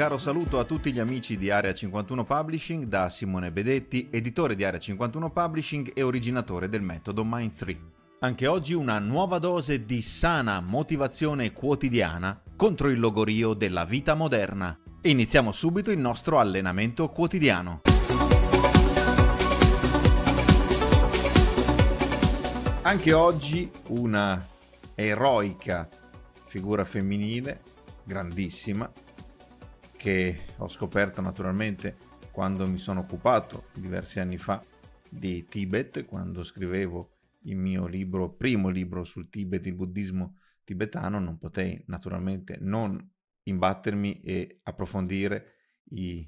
caro saluto a tutti gli amici di Area 51 Publishing da Simone Bedetti, editore di Area 51 Publishing e originatore del metodo Mind 3. Anche oggi una nuova dose di sana motivazione quotidiana contro il logorio della vita moderna. Iniziamo subito il nostro allenamento quotidiano. Anche oggi una eroica figura femminile, grandissima, che ho scoperto naturalmente quando mi sono occupato diversi anni fa di Tibet, quando scrivevo il mio libro, primo libro sul Tibet, il buddismo tibetano, non potei naturalmente non imbattermi e approfondire i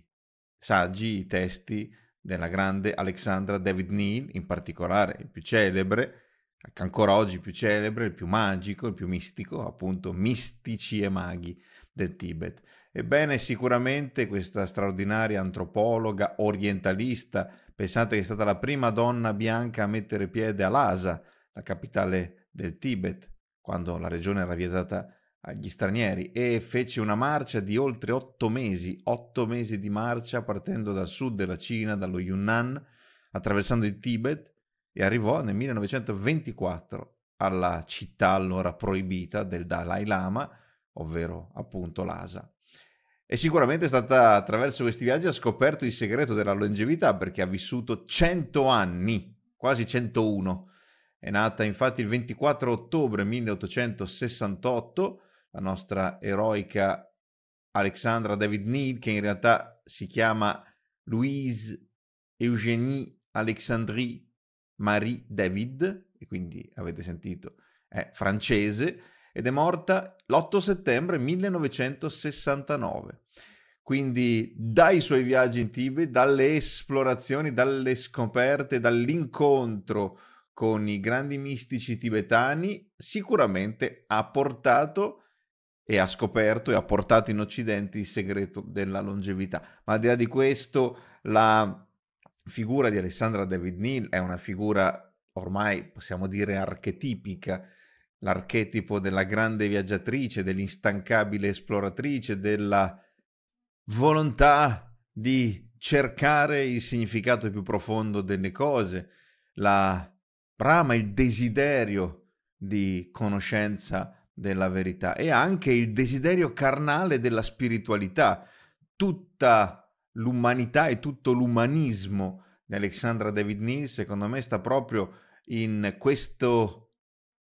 saggi, i testi della grande Alexandra David Neal, in particolare il più celebre, ancora oggi più celebre, il più magico, il più mistico, appunto mistici e maghi del Tibet. Ebbene, sicuramente questa straordinaria antropologa orientalista, pensate che è stata la prima donna bianca a mettere piede a Lhasa, la capitale del Tibet, quando la regione era vietata agli stranieri, e fece una marcia di oltre otto mesi, otto mesi di marcia partendo dal sud della Cina, dallo Yunnan, attraversando il Tibet, e arrivò nel 1924 alla città allora proibita del Dalai Lama, ovvero appunto Lhasa. E sicuramente è stata attraverso questi viaggi ha scoperto il segreto della longevità perché ha vissuto 100 anni, quasi 101. È nata infatti il 24 ottobre 1868 la nostra eroica Alexandra David Neal, che in realtà si chiama Louise Eugénie Alexandrie Marie David, e quindi avete sentito, è francese, ed è morta l'8 settembre 1969. Quindi dai suoi viaggi in Tibet, dalle esplorazioni, dalle scoperte, dall'incontro con i grandi mistici tibetani, sicuramente ha portato e ha scoperto e ha portato in Occidente il segreto della longevità. Ma al di là di questo, la figura di Alessandra David Neal è una figura ormai possiamo dire archetipica l'archetipo della grande viaggiatrice, dell'instancabile esploratrice, della volontà di cercare il significato più profondo delle cose, la brama, il desiderio di conoscenza della verità e anche il desiderio carnale della spiritualità. Tutta l'umanità e tutto l'umanismo di Alexandra David Neal, secondo me, sta proprio in questo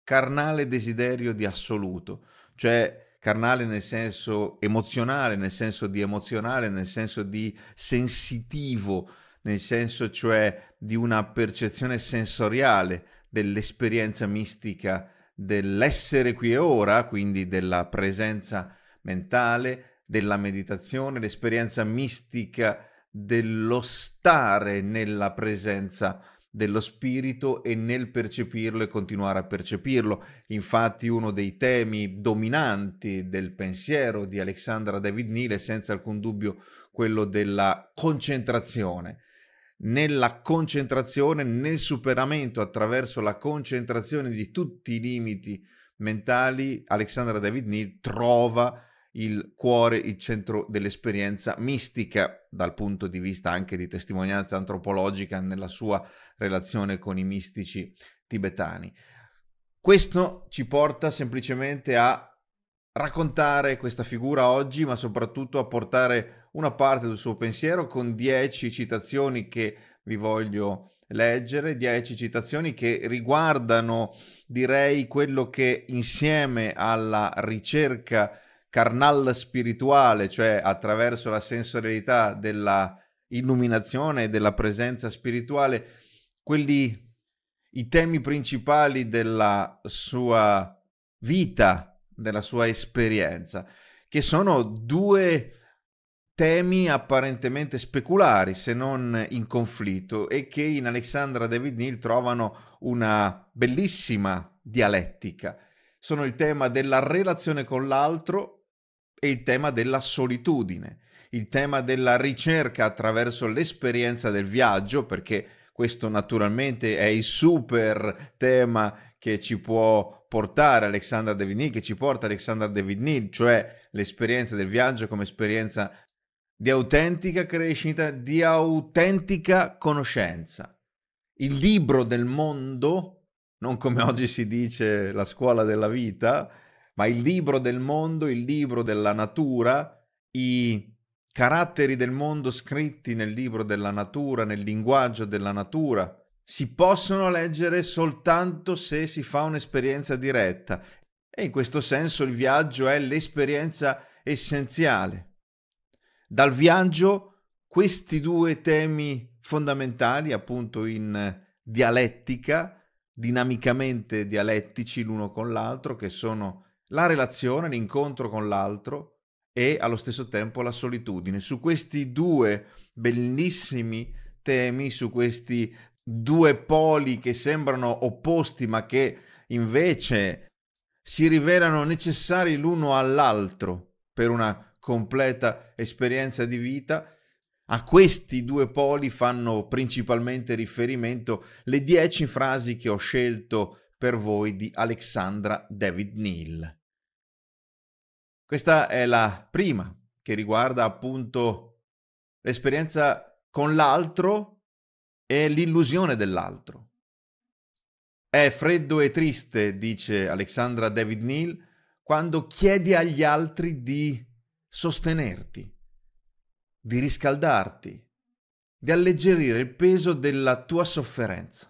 carnale desiderio di assoluto, cioè carnale nel senso emozionale, nel senso di emozionale, nel senso di sensitivo, nel senso cioè di una percezione sensoriale dell'esperienza mistica dell'essere qui e ora, quindi della presenza mentale, della meditazione, l'esperienza mistica dello stare nella presenza dello spirito e nel percepirlo e continuare a percepirlo. Infatti uno dei temi dominanti del pensiero di Alexandra David Neal è senza alcun dubbio quello della concentrazione. Nella concentrazione, nel superamento attraverso la concentrazione di tutti i limiti mentali, Alexandra David Neal trova il cuore, il centro dell'esperienza mistica dal punto di vista anche di testimonianza antropologica nella sua relazione con i mistici tibetani. Questo ci porta semplicemente a raccontare questa figura oggi, ma soprattutto a portare una parte del suo pensiero con dieci citazioni che vi voglio leggere, dieci citazioni che riguardano, direi, quello che insieme alla ricerca carnal spirituale, cioè attraverso la sensorialità della illuminazione e della presenza spirituale, quelli i temi principali della sua vita, della sua esperienza, che sono due temi apparentemente speculari se non in conflitto e che in Alexandra David Neal trovano una bellissima dialettica. Sono il tema della relazione con l'altro è il tema della solitudine, il tema della ricerca attraverso l'esperienza del viaggio, perché questo naturalmente è il super tema che ci può portare Alexander De Devinil, che ci porta Alexandra Devinil, cioè l'esperienza del viaggio come esperienza di autentica crescita, di autentica conoscenza. Il libro del mondo, non come oggi si dice la scuola della vita, ma il libro del mondo, il libro della natura, i caratteri del mondo scritti nel libro della natura, nel linguaggio della natura, si possono leggere soltanto se si fa un'esperienza diretta e in questo senso il viaggio è l'esperienza essenziale. Dal viaggio questi due temi fondamentali, appunto in dialettica, dinamicamente dialettici l'uno con l'altro, che sono la relazione, l'incontro con l'altro e allo stesso tempo la solitudine. Su questi due bellissimi temi, su questi due poli che sembrano opposti ma che invece si rivelano necessari l'uno all'altro per una completa esperienza di vita, a questi due poli fanno principalmente riferimento le dieci frasi che ho scelto per voi di Alexandra David Neal. Questa è la prima che riguarda appunto l'esperienza con l'altro e l'illusione dell'altro. È freddo e triste, dice Alexandra David Neal, quando chiedi agli altri di sostenerti, di riscaldarti, di alleggerire il peso della tua sofferenza.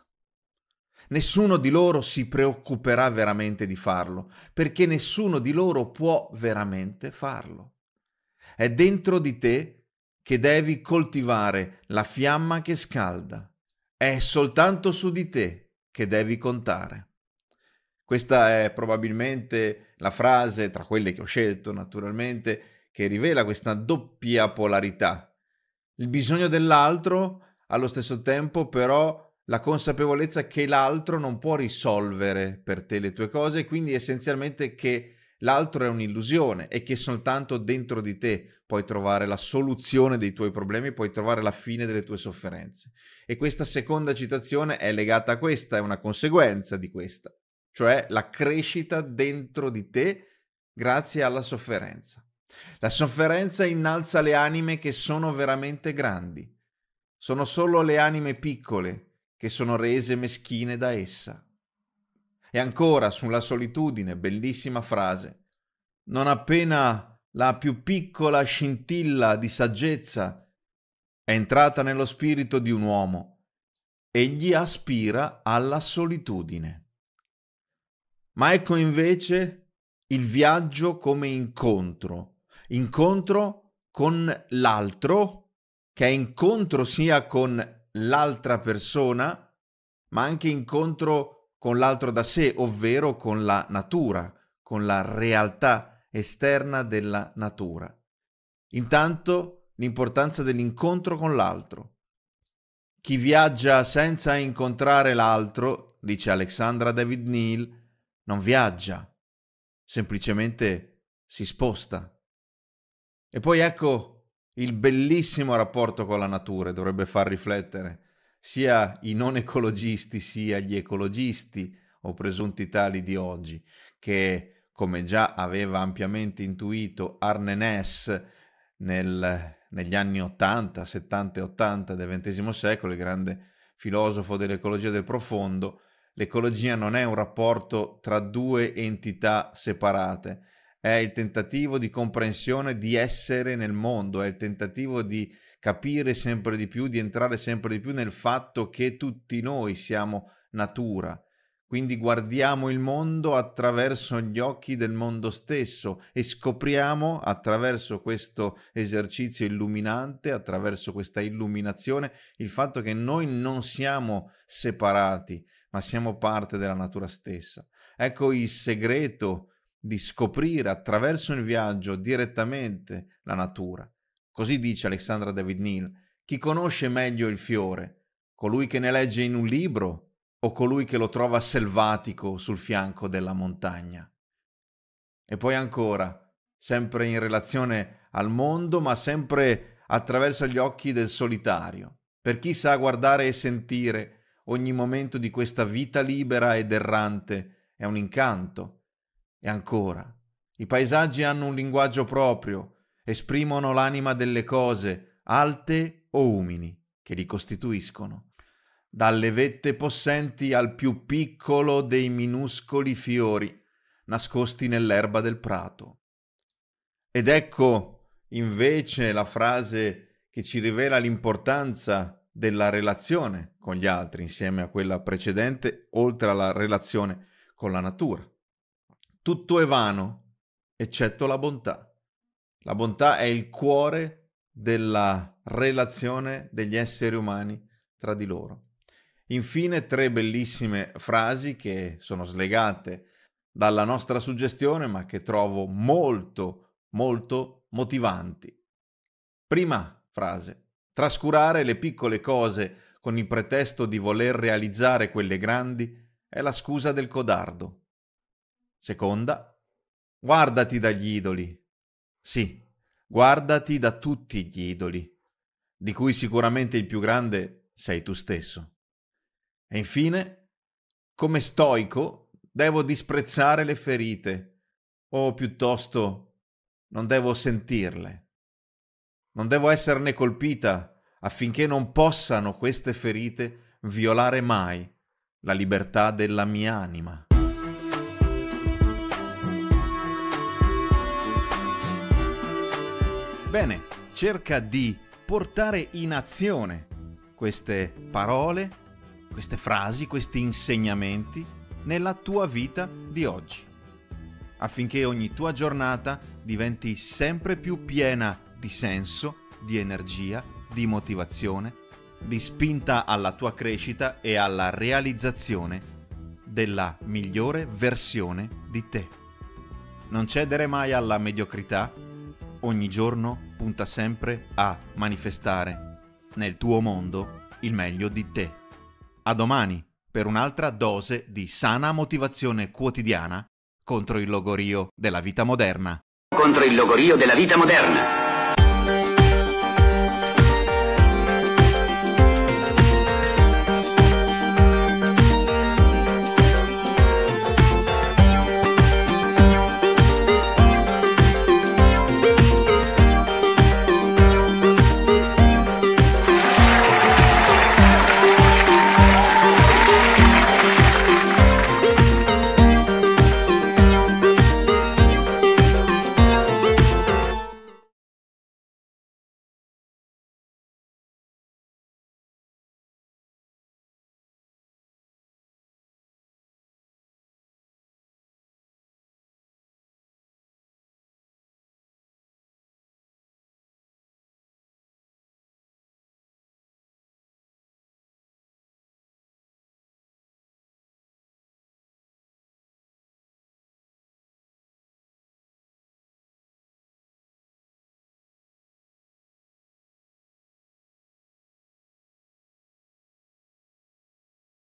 Nessuno di loro si preoccuperà veramente di farlo, perché nessuno di loro può veramente farlo. È dentro di te che devi coltivare la fiamma che scalda. È soltanto su di te che devi contare. Questa è probabilmente la frase, tra quelle che ho scelto naturalmente, che rivela questa doppia polarità. Il bisogno dell'altro, allo stesso tempo però la consapevolezza che l'altro non può risolvere per te le tue cose, quindi essenzialmente che l'altro è un'illusione e che soltanto dentro di te puoi trovare la soluzione dei tuoi problemi, puoi trovare la fine delle tue sofferenze. E questa seconda citazione è legata a questa, è una conseguenza di questa, cioè la crescita dentro di te grazie alla sofferenza. La sofferenza innalza le anime che sono veramente grandi. Sono solo le anime piccole che sono rese meschine da essa. E ancora sulla solitudine, bellissima frase. Non appena la più piccola scintilla di saggezza è entrata nello spirito di un uomo, egli aspira alla solitudine. Ma ecco invece il viaggio come incontro, incontro con l'altro, che è incontro sia con l'altra persona, ma anche incontro con l'altro da sé, ovvero con la natura, con la realtà esterna della natura. Intanto l'importanza dell'incontro con l'altro. Chi viaggia senza incontrare l'altro, dice Alexandra David Neal, non viaggia, semplicemente si sposta. E poi ecco il bellissimo rapporto con la natura dovrebbe far riflettere sia i non ecologisti sia gli ecologisti o presunti tali di oggi, che come già aveva ampiamente intuito Arne Ness nel, negli anni 80, 70 e 80 del XX secolo, il grande filosofo dell'ecologia del profondo, l'ecologia non è un rapporto tra due entità separate, è il tentativo di comprensione di essere nel mondo, è il tentativo di capire sempre di più, di entrare sempre di più nel fatto che tutti noi siamo natura. Quindi guardiamo il mondo attraverso gli occhi del mondo stesso e scopriamo attraverso questo esercizio illuminante, attraverso questa illuminazione, il fatto che noi non siamo separati, ma siamo parte della natura stessa. Ecco il segreto di scoprire attraverso il viaggio direttamente la natura. Così dice Alexandra David Neal, chi conosce meglio il fiore, colui che ne legge in un libro o colui che lo trova selvatico sul fianco della montagna. E poi ancora, sempre in relazione al mondo, ma sempre attraverso gli occhi del solitario, per chi sa guardare e sentire ogni momento di questa vita libera ed errante, è un incanto e ancora, i paesaggi hanno un linguaggio proprio, esprimono l'anima delle cose, alte o umili, che li costituiscono. Dalle vette possenti al più piccolo dei minuscoli fiori, nascosti nell'erba del prato. Ed ecco invece la frase che ci rivela l'importanza della relazione con gli altri insieme a quella precedente, oltre alla relazione con la natura tutto è vano, eccetto la bontà. La bontà è il cuore della relazione degli esseri umani tra di loro. Infine tre bellissime frasi che sono slegate dalla nostra suggestione ma che trovo molto, molto motivanti. Prima frase. Trascurare le piccole cose con il pretesto di voler realizzare quelle grandi è la scusa del codardo. Seconda, guardati dagli idoli. Sì, guardati da tutti gli idoli, di cui sicuramente il più grande sei tu stesso. E infine, come stoico, devo disprezzare le ferite, o piuttosto non devo sentirle. Non devo esserne colpita affinché non possano queste ferite violare mai la libertà della mia anima. Bene, cerca di portare in azione queste parole, queste frasi, questi insegnamenti nella tua vita di oggi, affinché ogni tua giornata diventi sempre più piena di senso, di energia, di motivazione, di spinta alla tua crescita e alla realizzazione della migliore versione di te. Non cedere mai alla mediocrità ogni giorno punta sempre a manifestare nel tuo mondo il meglio di te. A domani per un'altra dose di sana motivazione quotidiana contro il logorio della vita moderna. Contro il logorio della vita moderna.